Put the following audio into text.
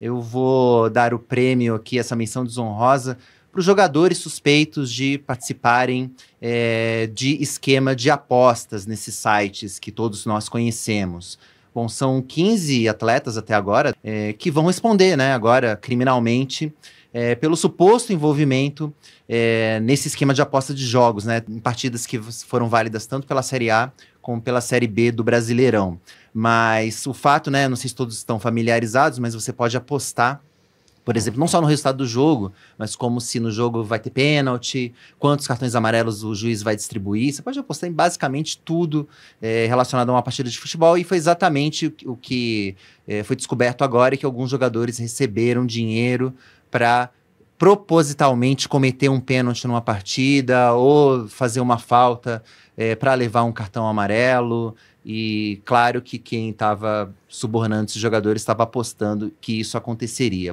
eu vou dar o prêmio aqui, essa menção desonrosa, para os jogadores suspeitos de participarem é, de esquema de apostas nesses sites que todos nós conhecemos. Bom, são 15 atletas até agora é, que vão responder, né, agora criminalmente, é, pelo suposto envolvimento nesse esquema de aposta de jogos, né, em partidas que foram válidas tanto pela Série A com, pela Série B do Brasileirão. Mas o fato, né? Não sei se todos estão familiarizados, mas você pode apostar por exemplo, não só no resultado do jogo, mas como se no jogo vai ter pênalti, quantos cartões amarelos o juiz vai distribuir. Você pode apostar em basicamente tudo é, relacionado a uma partida de futebol, e foi exatamente o, o que é, foi descoberto agora que alguns jogadores receberam dinheiro para propositalmente cometer um pênalti numa partida ou fazer uma falta é, para levar um cartão amarelo. E claro que quem estava subornando esses jogadores estava apostando que isso aconteceria.